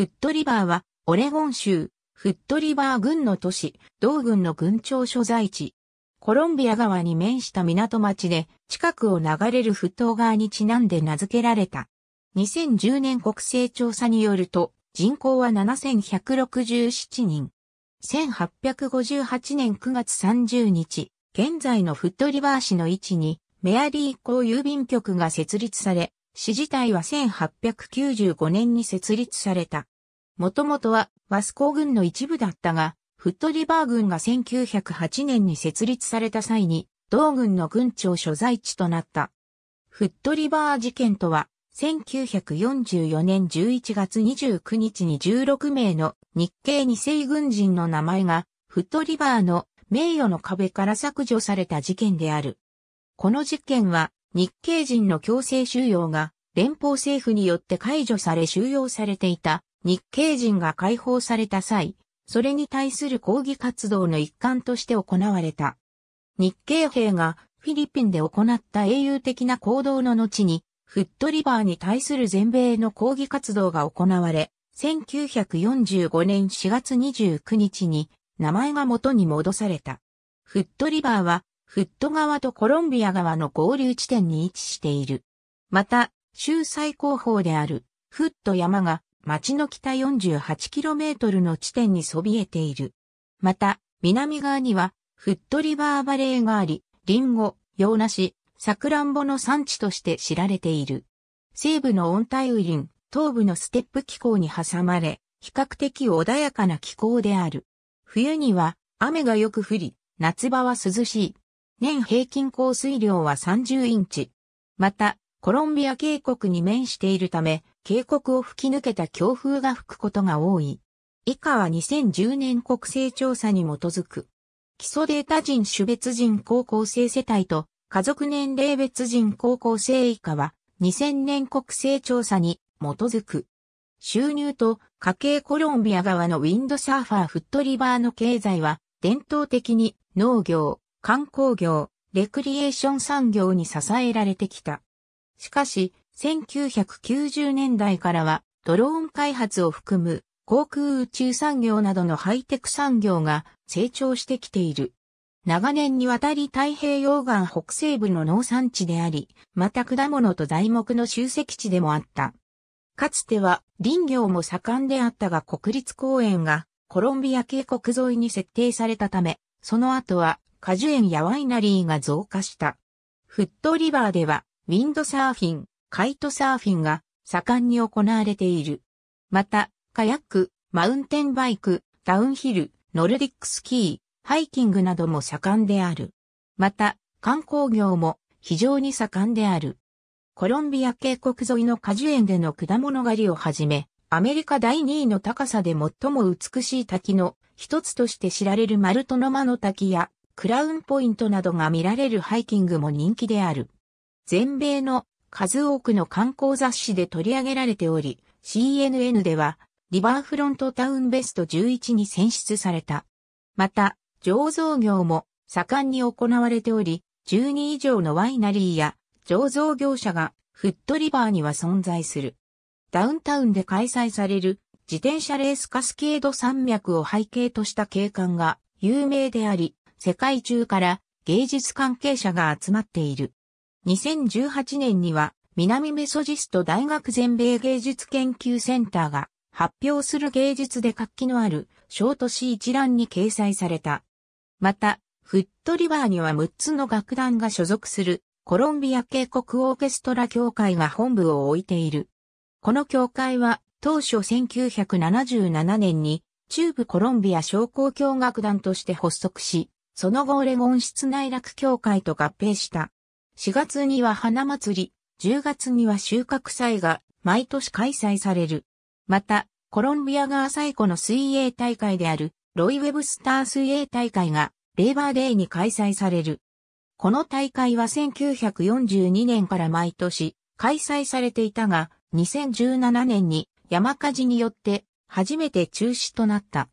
フットリバーは、オレゴン州、フットリバー郡の都市、同郡の郡庁所在地。コロンビア川に面した港町で、近くを流れるフット川にちなんで名付けられた。2010年国勢調査によると、人口は7167人。1858年9月30日、現在のフットリバー市の位置に、メアリー港郵便局が設立され、市自体は1895年に設立された。もともとはワスコー軍の一部だったが、フットリバー軍が1908年に設立された際に、同軍の軍庁所在地となった。フットリバー事件とは、1944年11月29日に16名の日系二世軍人の名前が、フットリバーの名誉の壁から削除された事件である。この事件は、日系人の強制収容が連邦政府によって解除され収容されていた日系人が解放された際、それに対する抗議活動の一環として行われた。日系兵がフィリピンで行った英雄的な行動の後に、フットリバーに対する全米の抗議活動が行われ、1945年4月29日に名前が元に戻された。フットリバーはフット川とコロンビア川の合流地点に位置している。また、州最高峰であるフット山が町の北 48km の地点にそびえている。また、南側にはフットリバーバレーがあり、リンゴ、洋梨、サクランボの産地として知られている。西部の温帯雨林、東部のステップ気候に挟まれ、比較的穏やかな気候である。冬には雨がよく降り、夏場は涼しい。年平均降水量は30インチ。また、コロンビア渓谷に面しているため、渓谷を吹き抜けた強風が吹くことが多い。以下は2010年国勢調査に基づく。基礎データ人種別人高校生世帯と家族年齢別人高校生以下は2000年国勢調査に基づく。収入と家計コロンビア側のウィンドサーファーフットリバーの経済は伝統的に農業、観光業、レクリエーション産業に支えられてきた。しかし、1990年代からは、ドローン開発を含む航空宇宙産業などのハイテク産業が成長してきている。長年にわたり太平洋岸北西部の農産地であり、また果物と材木の集積地でもあった。かつては林業も盛んであったが国立公園がコロンビア渓谷沿いに設定されたため、その後は果樹園やワイナリーが増加した。フットリバーでは、ウィンドサーフィン、カイトサーフィンが盛んに行われている。また、カヤック、マウンテンバイク、ダウンヒル、ノルディックスキー、ハイキングなども盛んである。また、観光業も非常に盛んである。コロンビア渓谷沿いの果樹園での果物狩りをはじめ、アメリカ第2位の高さで最も美しい滝の一つとして知られるマルトノマの滝やクラウンポイントなどが見られるハイキングも人気である。全米の数多くの観光雑誌で取り上げられており、CNN ではリバーフロントタウンベスト11に選出された。また、醸造業も盛んに行われており、12以上のワイナリーや醸造業者がフットリバーには存在する。ダウンタウンで開催される自転車レースカスケード山脈を背景とした景観が有名であり、世界中から芸術関係者が集まっている。2018年には南メソジスト大学全米芸術研究センターが発表する芸術で活気のある小都市一覧に掲載された。また、フットリバーには6つの楽団が所属するコロンビア渓谷オーケストラ協会が本部を置いている。この協会は当初1977年に中部コロンビア商工協楽団として発足し、その後オレゴン室内楽協会と合併した。4月には花祭り、10月には収穫祭が毎年開催される。また、コロンビア側最古の水泳大会であるロイ・ウェブスター水泳大会がレーバーデーに開催される。この大会は1942年から毎年開催されていたが、2017年に山火事によって初めて中止となった。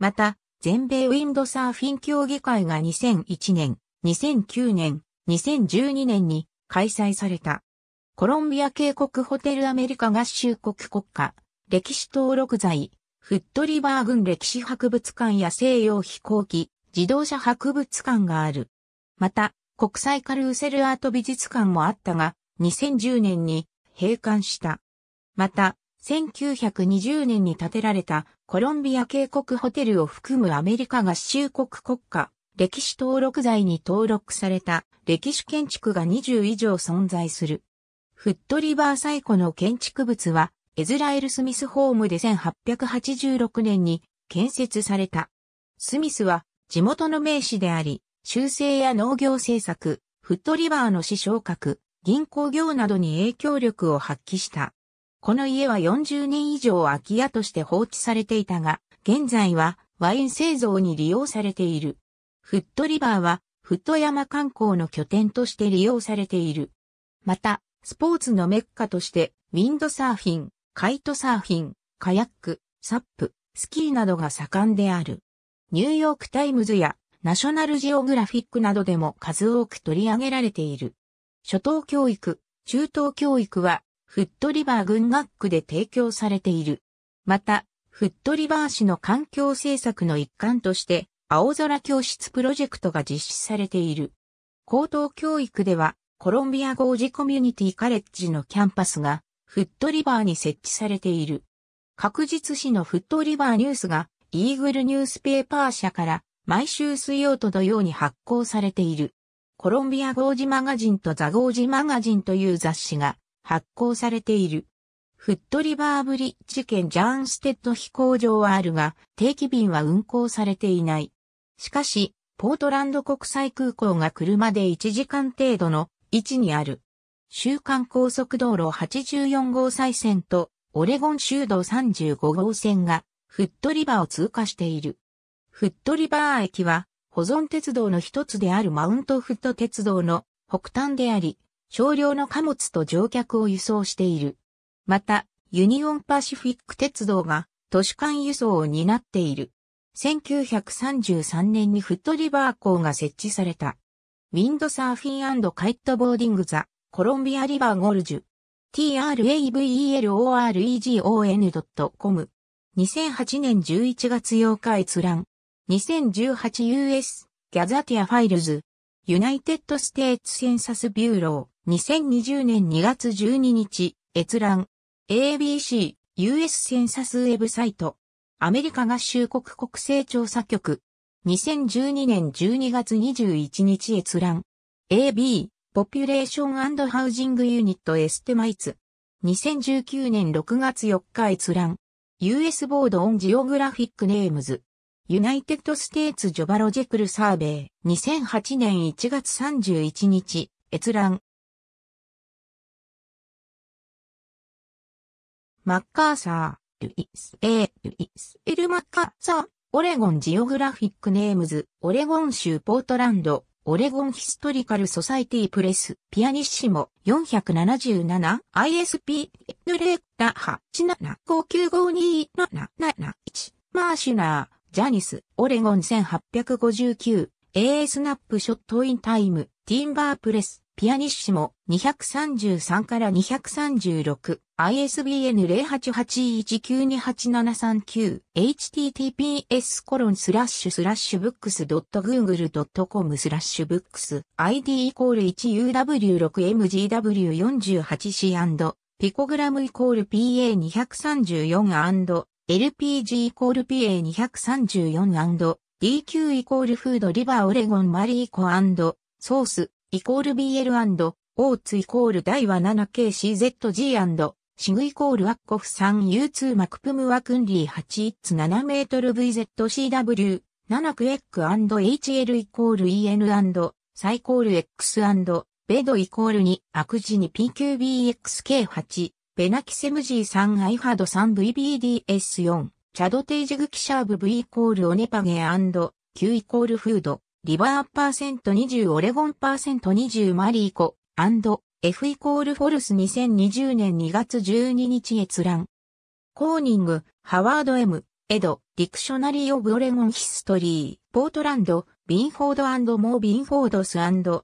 また、全米ウィンドサーフィン協議会が2001年、2009年、2012年に開催された。コロンビア渓谷ホテルアメリカ合衆国国家、歴史登録財、フットリバー軍歴史博物館や西洋飛行機、自動車博物館がある。また、国際カルーセルアート美術館もあったが、2010年に閉館した。また、1920年に建てられたコロンビア渓谷ホテルを含むアメリカ合衆国国家歴史登録財に登録された歴史建築が20以上存在する。フットリバー最古の建築物はエズラエル・スミスホームで1886年に建設された。スミスは地元の名士であり、修正や農業政策、フットリバーの市昇格、銀行業などに影響力を発揮した。この家は40年以上空き家として放置されていたが、現在はワイン製造に利用されている。フットリバーは、フット山観光の拠点として利用されている。また、スポーツのメッカとして、ウィンドサーフィン、カイトサーフィン、カヤック、サップ、スキーなどが盛んである。ニューヨークタイムズやナショナルジオグラフィックなどでも数多く取り上げられている。初等教育、中等教育はフットリバー群学区で提供されている。また、フットリバー市の環境政策の一環として、青空教室プロジェクトが実施されている。高等教育では、コロンビアゴージコミュニティカレッジのキャンパスが、フットリバーに設置されている。確実市のフットリバーニュースが、イーグルニュースペーパー社から、毎週水曜と土曜に発行されている。コロンビアゴージマガジンとザゴージマガジンという雑誌が、発行されている。フットリバーブリッジ県ジャーンステッド飛行場はあるが、定期便は運行されていない。しかし、ポートランド国際空港が車で1時間程度の位置にある。週間高速道路84号再線とオレゴン州道35号線がフットリバーを通過している。フットリバー駅は保存鉄道の一つであるマウントフット鉄道の北端であり、少量の貨物と乗客を輸送している。また、ユニオンパシフィック鉄道が都市間輸送を担っている。1933年にフットリバー港が設置された。ウィンドサーフィンカイットボーディングザ、コロンビアリバーゴルジュ。travelorgon.com。2008年11月8日閲覧。2018US ギャザティアファイルズ。ユナイテッドステーツセンサスビューロー。2020年2月12日、閲覧。ABC、US センサスウェブサイト。アメリカ合衆国国勢調査局。2012年12月21日閲覧。AB、ポピュレーションハウジングユニットエステマイツ。2019年6月4日閲覧。US ボードオンジオグラフィックネームズ。ユナイテッドステーツジョバロジェクルサーベイ。2008年1月31日。閲覧。マッカーサー、ルイス、A、ルイス、エルマッカーサー、オレゴンジオグラフィックネームズ、オレゴン州ポートランド、オレゴンヒストリカルソサイティプレス、ピアニッシモ 477ISP、ヌレッタ8 7 5 9 5 2 7 7 7マーシュナー、ジャニス、オレゴン1859、a スナップショットインタイム、ティンバープレス、ピアニッシモ233から236、ISBN 0881928739 https コロンスラッシュスラッシュブックス .google.com スラッシュブックス id イコール 1uw6mgw48c& ピコグラムイコール PA234& LPG イコール PA234& DQ イコールフードリバーオレゴンマリーコソースイコール BL& オーツイコールダイワ 7KCZG& シグイコールワッコフ 3U2 マクプムワクンリー8イッツ7メートル VZCW7 クエック &HL イコール EN& サイコール X& ベドイコール2アクジに PQBXK8 ベナキセム G3 アイハード 3VBDS4 チャドテイジグキシャーブ V イコールオネパゲ &Q イコールフードリバーパーセント20オレゴンパーセント20マリーコ F イコールフォルス2020年2月12日閲覧。コーニング、ハワード M、エド、ディクショナリー・オブ・オレゴン・ヒストリー、ポートランド、ビンフォードモー・ビンフォードスモ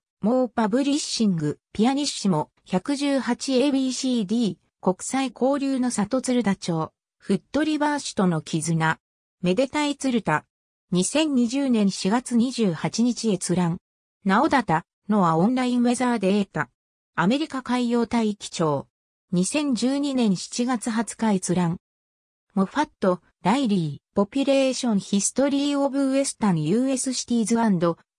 ー・パブリッシング、ピアニッシモ、118ABCD、国際交流の里鶴田町、フットリバーシとの絆、めでたい鶴田、2020年4月28日閲覧、なおだた、のはオンラインウェザーデータ。アメリカ海洋大気庁。2012年7月20日閲覧。モファット、ライリー、ポピュレーションヒストリーオブウエスタン US シティーズ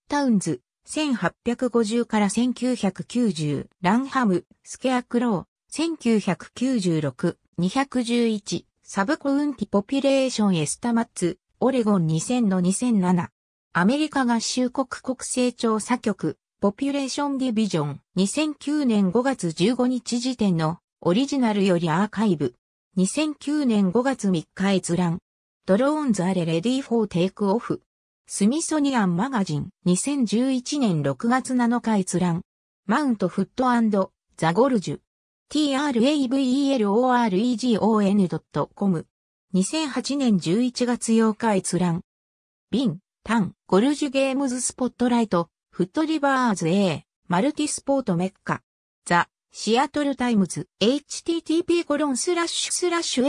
タウンズ、1850から1990、ランハム、スケアクロー、1996-211、サブコウンティポピュレーションエスタマッツ、オレゴン2000の2007。アメリカ合衆国国勢調査局、ポピュレーションディビジョン、2009年5月15日時点の、オリジナルよりアーカイブ、2009年5月3日閲覧、ドローンズアレレディフォーテイクオフ、スミソニアンマガジン、2011年6月7日閲覧、マウントフットザゴルジュ、travelorgon.com、2008年11月8日閲覧、ビン、タン、ゴルジュゲームズスポットライト、フットリバーズ A、マルティスポートメッカ、ザ、シアトルタイムズ、http コロンスラッシュスラッシュ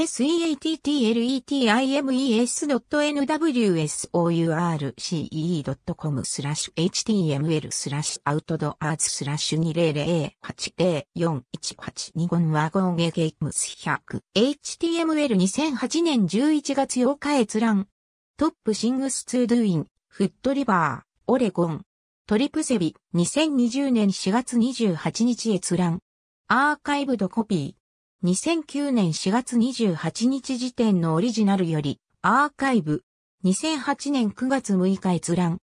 seattlemes.nwsource.com t i スラッシュ html スラッシュアウトドアーズスラッシュ200804182ゴンワゴンゲゲームス100 html2008 年11月8日閲覧トップシングスツードゥインフットリバーオレゴントリプセビ、2020年4月28日閲覧。アーカイブドコピー。2009年4月28日時点のオリジナルより、アーカイブ。2008年9月6日閲覧。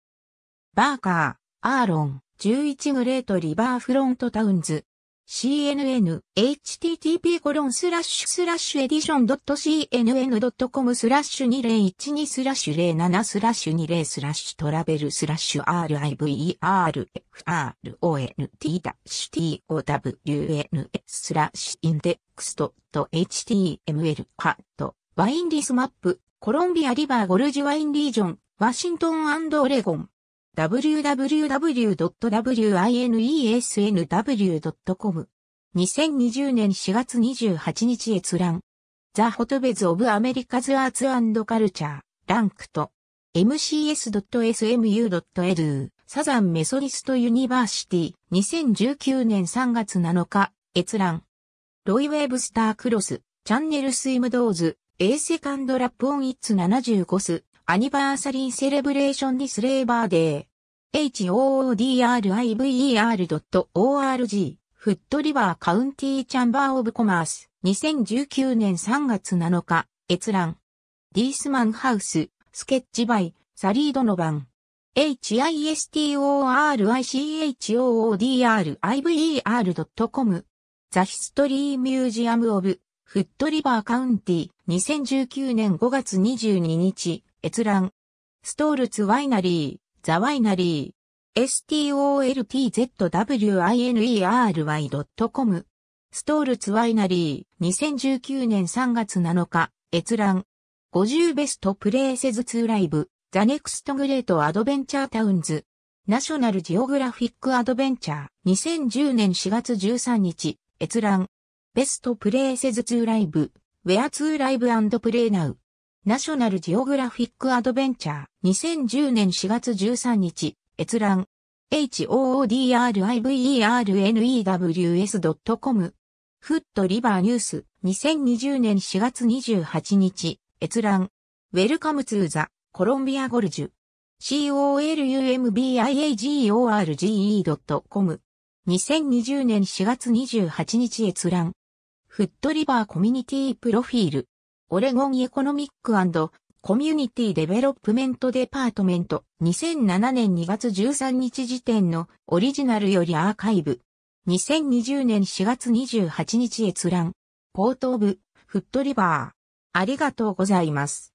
バーカー、アーロン、11グレートリバーフロントタウンズ。CNN、http コロンスラッシュスラッシュエディション .cnn.com スラッシュ2012スラッシュ07スラッシュ20スラッシュトラベルスラッシュ r i v r f r o n t towns スラッシュインデックスド html ハットワインディスマップコロンビアリバーゴルジュワインリージョンワシントンオレゴン www.winesnw.com。2020年4月28日閲覧。ザ・ホトベズ・オブ・アメリカズ・アーツ・アンド・カルチャー、ランクト。mcs.smu.edu、サザン・メソリスト・ユニバーシティ、2019年3月7日、閲覧。ロイ・ウェブスター・クロス、チャンネル・スイム・ドーズ、A セカンド・ラップ・オン・イッツ・75ス、アニバーサリーセレブレーションディスレーバーデー。hoodriver.org フットリバーカウンティーチャンバーオブコマース2019年3月7日閲覧ディースマンハウススケッチバイサリードの番。h i s t o r i c h o d r i v e r c o m ザヒストリーミュージアムオブフットリバーカウンティー2019年5月22日閲覧。ストールツワイナリー、ザワイナリー。stoltzwinery.com ストールツワイナリー2019年3月7日閲覧50ベストプレイセズ2ライブザネクストグレートアドベンチャータウンズナショナルジオグラフィックアドベンチャー2010年4月13日閲覧ベストプレイセズ2ライブウェア2ライブプレイナウナショナルジオグラフィックアドベンチャー2010年4月13日閲覧 hoodrivernEws.com フットリバーニュース2020年4月28日閲覧ウェルカムツーザコロンビアゴルジュ columbiagorge.com 2020年4月28日閲覧フットリバーコミュニティプロフィールオレゴンエコノミックコミュニティデベロップメントデパートメント2007年2月13日時点のオリジナルよりアーカイブ2020年4月28日閲覧ポートオブフットリバーありがとうございます。